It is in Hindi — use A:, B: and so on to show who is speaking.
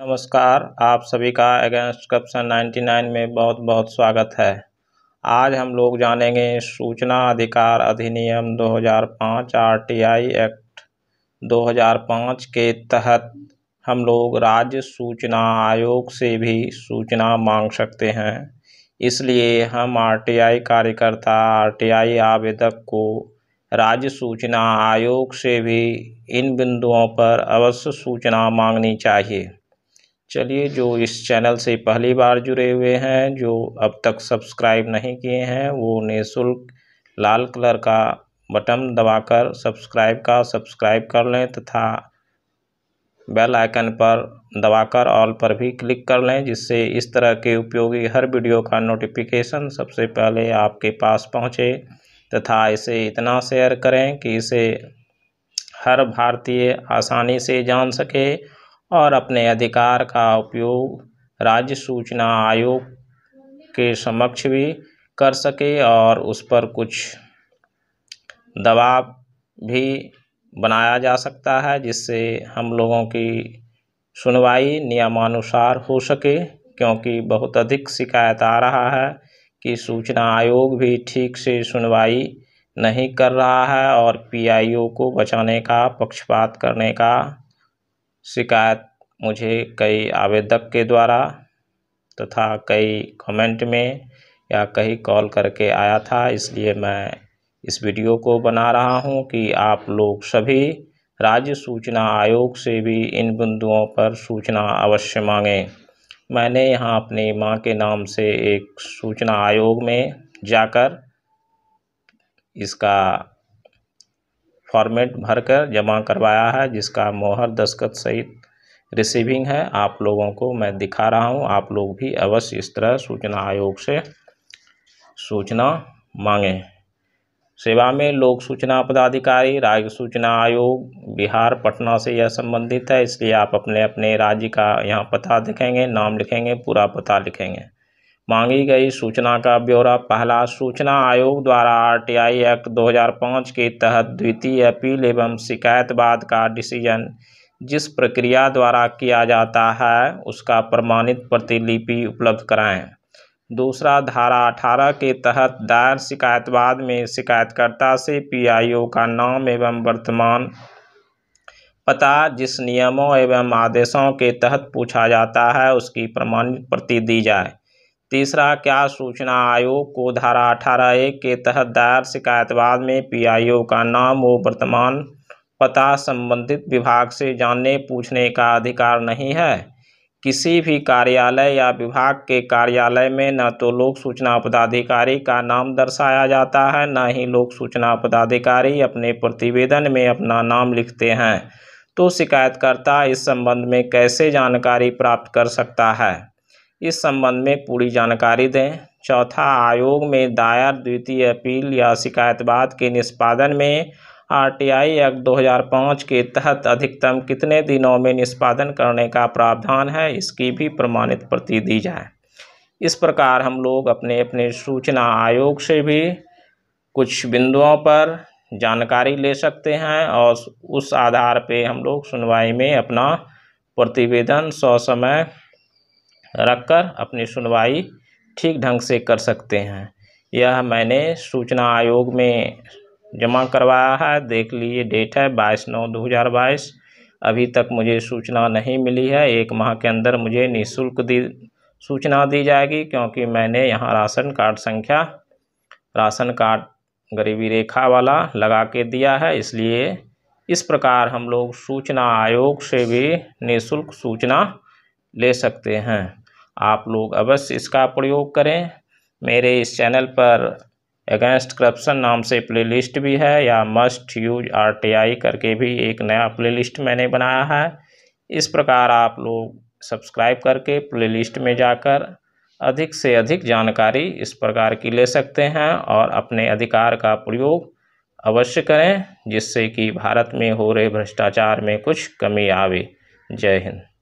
A: नमस्कार आप सभी का अगेंस्ट करप्शन 99 में बहुत बहुत स्वागत है आज हम लोग जानेंगे सूचना अधिकार अधिनियम 2005 आरटीआई एक्ट 2005 के तहत हम लोग राज्य सूचना आयोग से भी सूचना मांग सकते हैं इसलिए हम आरटीआई कार्यकर्ता आरटीआई आवेदक को राज्य सूचना आयोग से भी इन बिंदुओं पर अवश्य सूचना मांगनी चाहिए चलिए जो इस चैनल से पहली बार जुड़े हुए हैं जो अब तक सब्सक्राइब नहीं किए हैं वो निःशुल्क लाल कलर का बटन दबाकर सब्सक्राइब का सब्सक्राइब कर लें तथा बेल आइकन पर दबाकर ऑल पर भी क्लिक कर लें जिससे इस तरह के उपयोगी हर वीडियो का नोटिफिकेशन सबसे पहले आपके पास पहुंचे तथा इसे इतना शेयर करें कि इसे हर भारतीय आसानी से जान सके और अपने अधिकार का उपयोग राज्य सूचना आयोग के समक्ष भी कर सके और उस पर कुछ दबाव भी बनाया जा सकता है जिससे हम लोगों की सुनवाई नियमानुसार हो सके क्योंकि बहुत अधिक शिकायत आ रहा है कि सूचना आयोग भी ठीक से सुनवाई नहीं कर रहा है और पीआईओ को बचाने का पक्षपात करने का शिकायत मुझे कई आवेदक के द्वारा तथा कई कमेंट में या कहीं कॉल करके आया था इसलिए मैं इस वीडियो को बना रहा हूं कि आप लोग सभी राज्य सूचना आयोग से भी इन बिंदुओं पर सूचना अवश्य मांगें मैंने यहाँ अपनी माँ के नाम से एक सूचना आयोग में जाकर इसका फॉर्मेट भरकर जमा करवाया है जिसका मोहर दस्खत सहित रिसीविंग है आप लोगों को मैं दिखा रहा हूँ आप लोग भी अवश्य इस तरह सूचना आयोग से सूचना मांगें सेवा में लोक सूचना पदाधिकारी राज्य सूचना आयोग बिहार पटना से यह संबंधित है इसलिए आप अपने अपने राज्य का यहाँ पता लिखेंगे नाम लिखेंगे पूरा पता लिखेंगे मांगी गई सूचना का ब्यौरा पहला सूचना आयोग द्वारा आरटीआई एक्ट 2005 के तहत द्वितीय अपील एवं शिकायतवाद का डिसीजन जिस प्रक्रिया द्वारा किया जाता है उसका प्रमाणित प्रतिलिपि उपलब्ध कराएं दूसरा धारा 18 के तहत दायर शिकायतवाद में शिकायतकर्ता से पीआईओ का नाम एवं वर्तमान पता जिस नियमों एवं आदेशों के तहत पूछा जाता है उसकी प्रमाणित प्रति दी जाए तीसरा क्या सूचना आयोग को धारा अठारह एक के तहत दायर शिकायतवाद में पीआईओ का नाम व वर्तमान पता संबंधित विभाग से जानने पूछने का अधिकार नहीं है किसी भी कार्यालय या विभाग के कार्यालय में न तो लोक सूचना पदाधिकारी का नाम दर्शाया जाता है न ही लोक सूचना पदाधिकारी अपने प्रतिवेदन में अपना नाम लिखते हैं तो शिकायतकर्ता इस संबंध में कैसे जानकारी प्राप्त कर सकता है इस संबंध में पूरी जानकारी दें चौथा आयोग में दायर द्वितीय अपील या शिकायतवाद के निष्पादन में आरटीआई एक्ट 2005 के तहत अधिकतम कितने दिनों में निष्पादन करने का प्रावधान है इसकी भी प्रमाणित प्रति दी जाए इस प्रकार हम लोग अपने अपने सूचना आयोग से भी कुछ बिंदुओं पर जानकारी ले सकते हैं और उस आधार पे हम लोग सुनवाई में अपना प्रतिवेदन सौ समय रखकर अपनी सुनवाई ठीक ढंग से कर सकते हैं यह मैंने सूचना आयोग में जमा करवाया है देख लीजिए डेट है बाईस नौ दो हज़ार बाईस अभी तक मुझे सूचना नहीं मिली है एक माह के अंदर मुझे निःशुल्क दी सूचना दी जाएगी क्योंकि मैंने यहाँ राशन कार्ड संख्या राशन कार्ड गरीबी रेखा वाला लगा के दिया है इसलिए इस प्रकार हम लोग सूचना आयोग से भी निःशुल्क सूचना ले सकते हैं आप लोग अवश्य इसका प्रयोग करें मेरे इस चैनल पर अगेंस्ट करप्शन नाम से प्लेलिस्ट भी है या मस्ट यूज आरटीआई करके भी एक नया प्लेलिस्ट मैंने बनाया है इस प्रकार आप लोग सब्सक्राइब करके प्लेलिस्ट में जाकर अधिक से अधिक जानकारी इस प्रकार की ले सकते हैं और अपने अधिकार का प्रयोग अवश्य करें जिससे कि भारत में हो रहे भ्रष्टाचार में कुछ कमी आवे जय हिंद